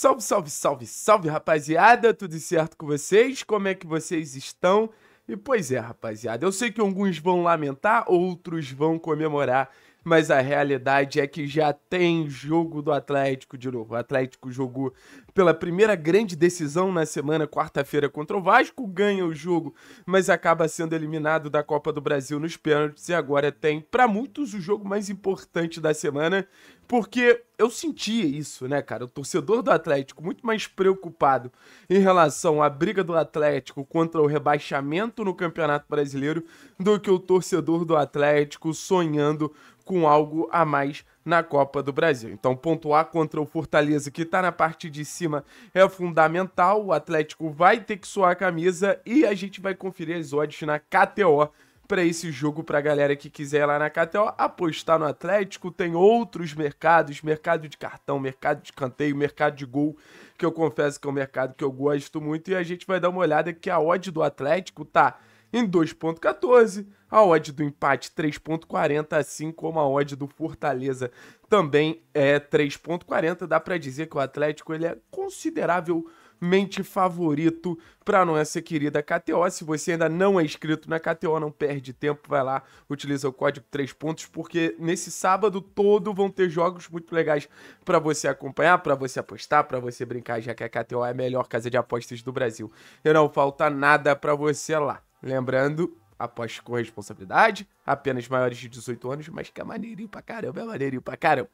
Salve, salve, salve, salve, rapaziada! Tudo certo com vocês? Como é que vocês estão? E pois é, rapaziada, eu sei que alguns vão lamentar, outros vão comemorar mas a realidade é que já tem jogo do Atlético de novo. O Atlético jogou pela primeira grande decisão na semana, quarta-feira, contra o Vasco, ganha o jogo, mas acaba sendo eliminado da Copa do Brasil nos pênaltis e agora tem, para muitos, o jogo mais importante da semana, porque eu sentia isso, né, cara? O torcedor do Atlético muito mais preocupado em relação à briga do Atlético contra o rebaixamento no Campeonato Brasileiro do que o torcedor do Atlético sonhando com algo a mais na Copa do Brasil. Então, pontuar contra o Fortaleza, que está na parte de cima, é fundamental. O Atlético vai ter que suar a camisa e a gente vai conferir as odds na KTO para esse jogo para a galera que quiser ir lá na KTO apostar no Atlético. Tem outros mercados, mercado de cartão, mercado de canteio, mercado de gol, que eu confesso que é um mercado que eu gosto muito e a gente vai dar uma olhada que a odd do Atlético tá em 2.14, a odd do empate 3.40, assim como a odd do Fortaleza também é 3.40. Dá para dizer que o Atlético ele é consideravelmente favorito para nossa querida KTO. Se você ainda não é inscrito na KTO, não perde tempo, vai lá, utiliza o código 3 pontos, porque nesse sábado todo vão ter jogos muito legais para você acompanhar, para você apostar, para você brincar, já que a KTO é a melhor casa de apostas do Brasil. E não falta nada para você lá. Lembrando, após com responsabilidade, apenas maiores de 18 anos, mas que é maneirinho pra caramba, é maneirinho pra caramba.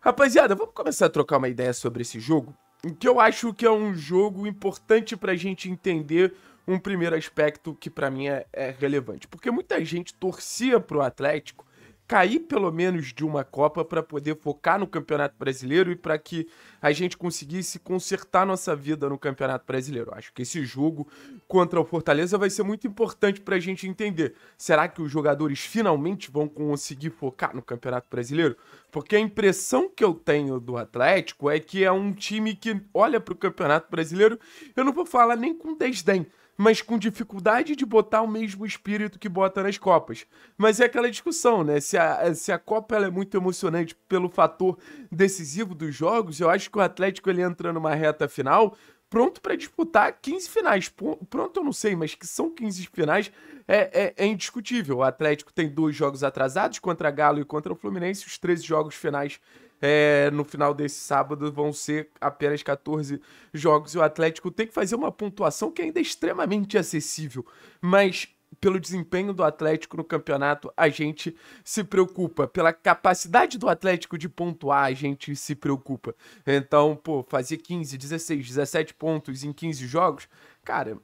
Rapaziada, vamos começar a trocar uma ideia sobre esse jogo, que eu acho que é um jogo importante pra gente entender um primeiro aspecto que para mim é, é relevante, porque muita gente torcia pro Atlético cair pelo menos de uma Copa para poder focar no Campeonato Brasileiro e para que a gente conseguisse consertar nossa vida no Campeonato Brasileiro. Acho que esse jogo contra o Fortaleza vai ser muito importante para a gente entender. Será que os jogadores finalmente vão conseguir focar no Campeonato Brasileiro? Porque a impressão que eu tenho do Atlético é que é um time que olha para o Campeonato Brasileiro, eu não vou falar nem com desdém, mas com dificuldade de botar o mesmo espírito que bota nas Copas. Mas é aquela discussão, né? Se a, se a Copa é muito emocionante pelo fator decisivo dos jogos, eu acho que o Atlético ele entra numa reta final pronto para disputar 15 finais. Pronto, eu não sei, mas que são 15 finais é, é, é, indiscutível. O Atlético tem dois jogos atrasados contra Galo e contra o Fluminense, os 13 jogos finais é, no final desse sábado vão ser apenas 14 jogos e o Atlético tem que fazer uma pontuação que ainda é extremamente acessível, mas pelo desempenho do Atlético no campeonato, a gente se preocupa. Pela capacidade do Atlético de pontuar, a gente se preocupa. Então, pô, fazer 15, 16, 17 pontos em 15 jogos, cara,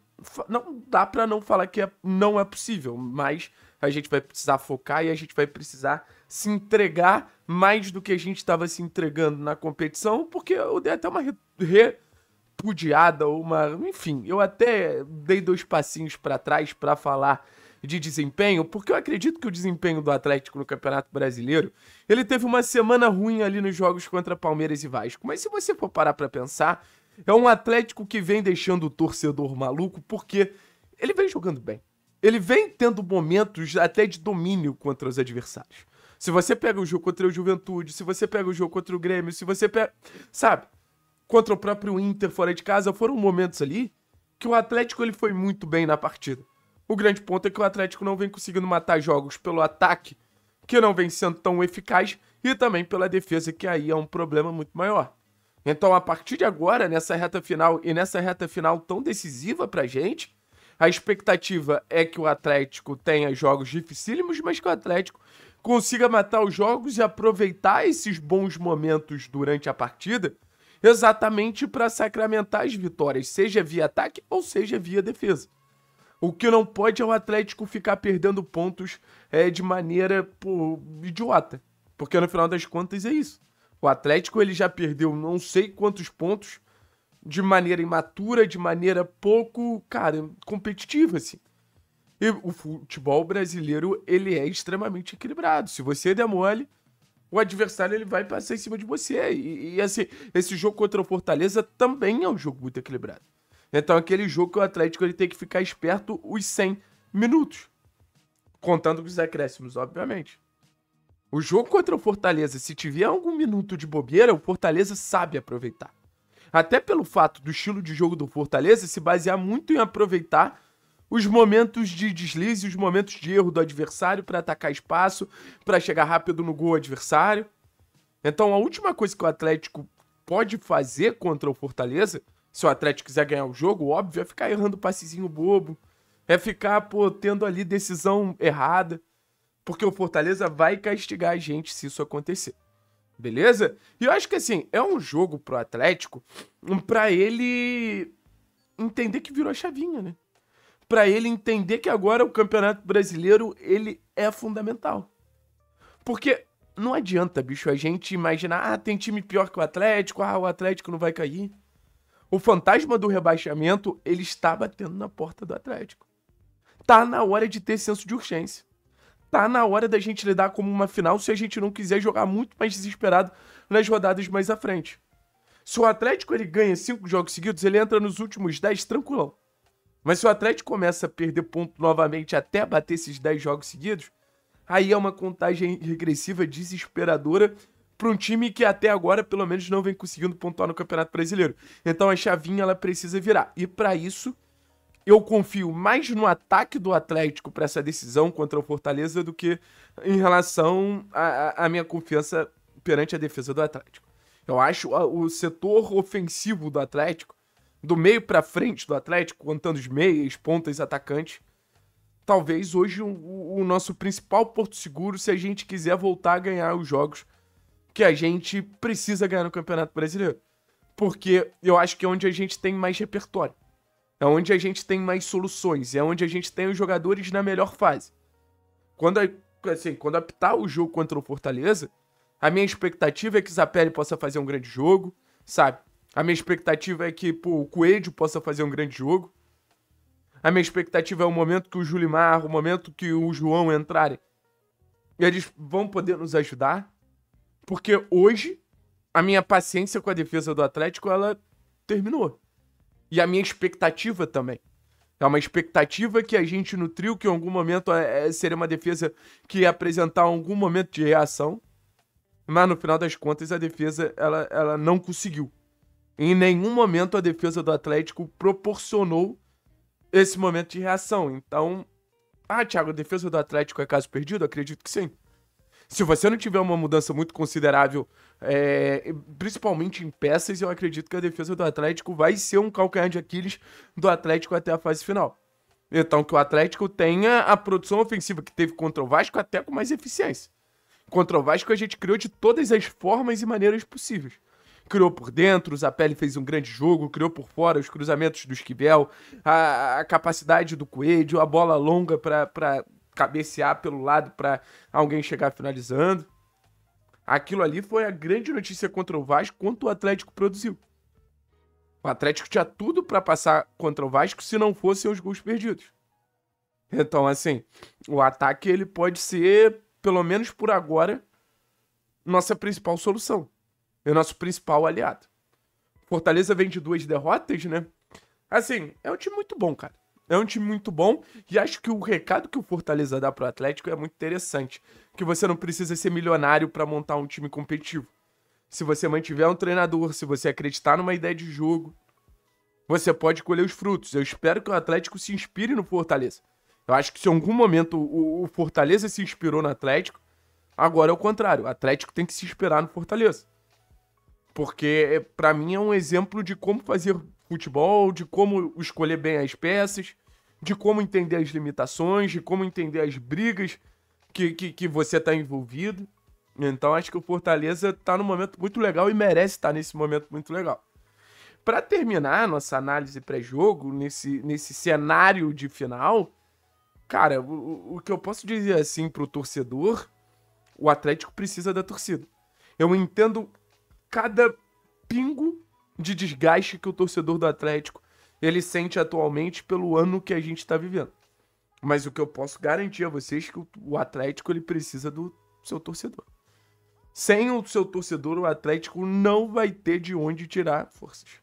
não dá para não falar que é, não é possível, mas a gente vai precisar focar e a gente vai precisar se entregar mais do que a gente estava se entregando na competição, porque eu dei até uma repudiada, ou uma, enfim, eu até dei dois passinhos para trás para falar de desempenho, porque eu acredito que o desempenho do Atlético no Campeonato Brasileiro, ele teve uma semana ruim ali nos jogos contra Palmeiras e Vasco. Mas se você for parar para pensar, é um Atlético que vem deixando o torcedor maluco, porque ele vem jogando bem. Ele vem tendo momentos até de domínio contra os adversários. Se você pega o jogo contra o Juventude, se você pega o jogo contra o Grêmio, se você pega. Sabe? Contra o próprio Inter fora de casa, foram momentos ali que o Atlético ele foi muito bem na partida. O grande ponto é que o Atlético não vem conseguindo matar jogos pelo ataque, que não vem sendo tão eficaz, e também pela defesa, que aí é um problema muito maior. Então, a partir de agora, nessa reta final e nessa reta final tão decisiva pra gente, a expectativa é que o Atlético tenha jogos dificílimos, mas que o Atlético consiga matar os jogos e aproveitar esses bons momentos durante a partida exatamente para sacramentar as vitórias, seja via ataque ou seja via defesa. O que não pode é o Atlético ficar perdendo pontos é, de maneira pô, idiota. Porque no final das contas é isso. O Atlético ele já perdeu não sei quantos pontos de maneira imatura, de maneira pouco, cara, competitiva, assim. E o futebol brasileiro, ele é extremamente equilibrado. Se você der mole, o adversário ele vai passar em cima de você. E, e assim, esse jogo contra o Fortaleza também é um jogo muito equilibrado. Então, aquele jogo que o Atlético ele tem que ficar esperto os 100 minutos. Contando com os acréscimos, obviamente. O jogo contra o Fortaleza, se tiver algum minuto de bobeira, o Fortaleza sabe aproveitar. Até pelo fato do estilo de jogo do Fortaleza se basear muito em aproveitar os momentos de deslize, os momentos de erro do adversário para atacar espaço, para chegar rápido no gol adversário. Então, a última coisa que o Atlético pode fazer contra o Fortaleza, se o Atlético quiser ganhar o jogo, óbvio, é ficar errando passezinho bobo, é ficar, pô, tendo ali decisão errada, porque o Fortaleza vai castigar a gente se isso acontecer. Beleza? E eu acho que assim, é um jogo pro Atlético para ele entender que virou a chavinha, né? para ele entender que agora o Campeonato Brasileiro ele é fundamental. Porque não adianta, bicho, a gente imaginar, ah, tem time pior que o Atlético, ah, o Atlético não vai cair. O fantasma do rebaixamento, ele está batendo na porta do Atlético. Tá na hora de ter senso de urgência. Tá na hora da gente lidar como uma final se a gente não quiser jogar muito mais desesperado nas rodadas mais à frente. Se o Atlético ele ganha cinco jogos seguidos, ele entra nos últimos 10 tranquilão. Mas se o Atlético começa a perder ponto novamente até bater esses 10 jogos seguidos, aí é uma contagem regressiva desesperadora para um time que até agora pelo menos não vem conseguindo pontuar no Campeonato Brasileiro. Então a chavinha ela precisa virar. E para isso, eu confio mais no ataque do Atlético para essa decisão contra o Fortaleza do que em relação à minha confiança perante a defesa do Atlético. Eu acho o setor ofensivo do Atlético do meio para frente do Atlético, contando os meias, pontas, atacantes. Talvez hoje o, o nosso principal porto seguro se a gente quiser voltar a ganhar os jogos que a gente precisa ganhar no Campeonato Brasileiro. Porque eu acho que é onde a gente tem mais repertório. É onde a gente tem mais soluções. É onde a gente tem os jogadores na melhor fase. Quando, assim, quando apitar o jogo contra o Fortaleza, a minha expectativa é que Zapelli possa fazer um grande jogo, sabe? A minha expectativa é que pô, o Coelho possa fazer um grande jogo. A minha expectativa é o momento que o Julimar, o momento que o João entrarem. E eles vão poder nos ajudar. Porque hoje, a minha paciência com a defesa do Atlético, ela terminou. E a minha expectativa também. É uma expectativa que a gente nutriu que em algum momento é, é seria uma defesa que ia apresentar algum momento de reação. Mas no final das contas, a defesa ela, ela não conseguiu. Em nenhum momento a defesa do Atlético proporcionou esse momento de reação. Então, ah, Thiago, a defesa do Atlético é caso perdido? Acredito que sim. Se você não tiver uma mudança muito considerável, é, principalmente em peças, eu acredito que a defesa do Atlético vai ser um calcanhar de Aquiles do Atlético até a fase final. Então, que o Atlético tenha a produção ofensiva que teve contra o Vasco até com mais eficiência. Contra o Vasco, a gente criou de todas as formas e maneiras possíveis criou por dentro, o Zapelli fez um grande jogo, criou por fora os cruzamentos do Esquivel, a, a capacidade do Coelho, a bola longa para cabecear pelo lado para alguém chegar finalizando. Aquilo ali foi a grande notícia contra o Vasco, quanto o Atlético produziu. O Atlético tinha tudo para passar contra o Vasco se não fossem os gols perdidos. Então, assim, o ataque ele pode ser, pelo menos por agora, nossa principal solução. É o nosso principal aliado. Fortaleza vem de duas derrotas, né? Assim, é um time muito bom, cara. É um time muito bom e acho que o recado que o Fortaleza dá pro Atlético é muito interessante, que você não precisa ser milionário para montar um time competitivo. Se você mantiver um treinador, se você acreditar numa ideia de jogo, você pode colher os frutos. Eu espero que o Atlético se inspire no Fortaleza. Eu acho que se em algum momento o, Fortaleza se inspirou no Atlético, agora é o contrário. O Atlético tem que se inspirar no Fortaleza porque é, para mim é um exemplo de como fazer futebol, de como escolher bem as peças, de como entender as limitações, de como entender as brigas que, que, que você está envolvido. Então acho que o Fortaleza está num momento muito legal e merece estar tá nesse momento muito legal. Para terminar nossa análise pré-jogo, nesse, nesse cenário de final, cara, o, o que eu posso dizer assim para o torcedor, o Atlético precisa da torcida. Eu entendo cada pingo de desgaste que o torcedor do Atlético ele sente atualmente pelo ano que a gente está vivendo. Mas o que eu posso garantir a vocês é que o Atlético ele precisa do seu torcedor. Sem o seu torcedor, o Atlético não vai ter de onde tirar forças.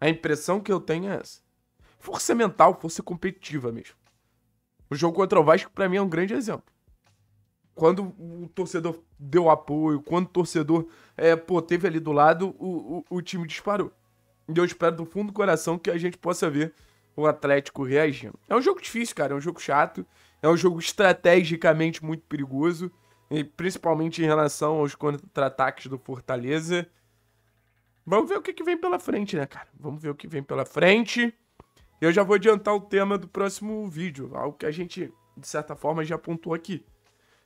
A impressão que eu tenho é essa. Força mental, força competitiva mesmo. O jogo contra o Vasco, para mim, é um grande exemplo quando o torcedor deu apoio, quando o torcedor é, pô, teve ali do lado, o, o, o time disparou. E eu espero do fundo do coração que a gente possa ver o Atlético reagindo. É um jogo difícil, cara, é um jogo chato, é um jogo estrategicamente muito perigoso, e principalmente em relação aos contra-ataques do Fortaleza. Vamos ver o que, que vem pela frente, né, cara? Vamos ver o que vem pela frente. Eu já vou adiantar o tema do próximo vídeo, algo que a gente, de certa forma, já apontou aqui.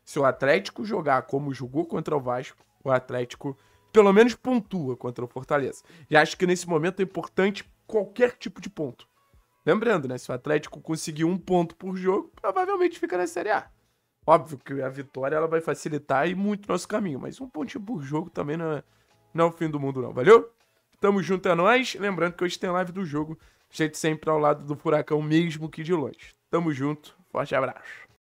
Se o Atlético jogar como jogou contra o Vasco, o Atlético pelo menos pontua contra o Fortaleza. E acho que nesse momento é importante qualquer tipo de ponto. Lembrando, né? Se o Atlético conseguir um ponto por jogo, provavelmente fica na Série A. Óbvio que a vitória ela vai facilitar e muito nosso caminho, mas um pontinho por jogo também não é, não é o fim do mundo, não. Valeu? Tamo junto a é nós. Lembrando que hoje tem live do jogo. Jeito sempre ao lado do furacão, mesmo que de longe. Tamo junto. Forte abraço.